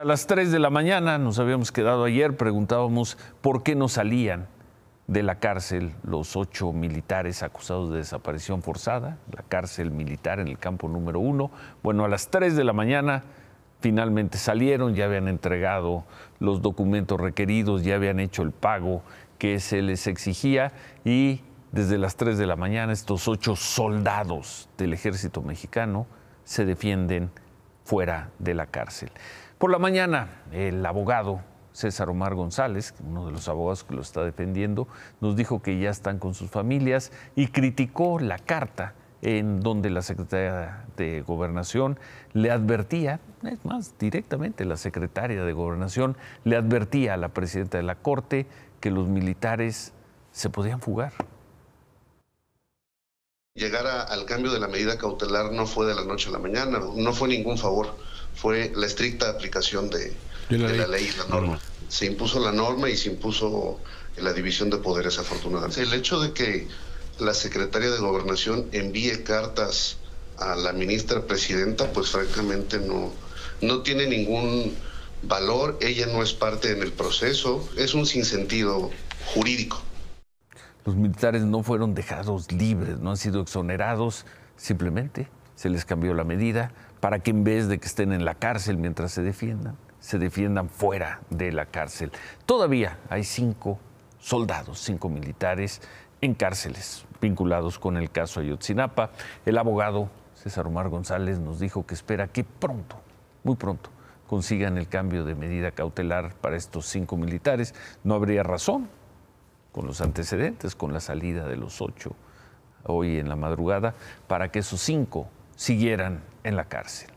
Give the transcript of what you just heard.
A las 3 de la mañana nos habíamos quedado ayer, preguntábamos por qué no salían de la cárcel los ocho militares acusados de desaparición forzada, la cárcel militar en el campo número uno. Bueno, a las 3 de la mañana finalmente salieron, ya habían entregado los documentos requeridos, ya habían hecho el pago que se les exigía y desde las 3 de la mañana estos ocho soldados del ejército mexicano se defienden fuera de la cárcel. Por la mañana, el abogado César Omar González, uno de los abogados que lo está defendiendo, nos dijo que ya están con sus familias y criticó la carta en donde la secretaria de gobernación le advertía, es más, directamente la secretaria de gobernación le advertía a la presidenta de la Corte que los militares se podían fugar, llegar al cambio de la medida cautelar no fue de la noche a la mañana, no fue ningún favor, fue la estricta aplicación de, la, ley. y la norma. Se impuso la norma y se impuso la división de poderes, afortunadamente. El hecho de que la secretaria de Gobernación envíe cartas a la ministra presidenta, pues francamente no, no tiene ningún valor, ella no es parte en el proceso, es un sinsentido jurídico los militares no fueron dejados libres, no han sido exonerados, simplemente se les cambió la medida para que en vez de que estén en la cárcel mientras se defiendan, se defiendan fuera de la cárcel. Todavía hay cinco soldados, cinco militares en cárceles vinculados con el caso Ayotzinapa. El abogado César Omar González nos dijo que espera que pronto, muy pronto, consigan el cambio de medida cautelar para estos cinco militares. No habría razón con los antecedentes, con la salida de los ocho hoy en la madrugada, para que esos cinco siguieran en la cárcel.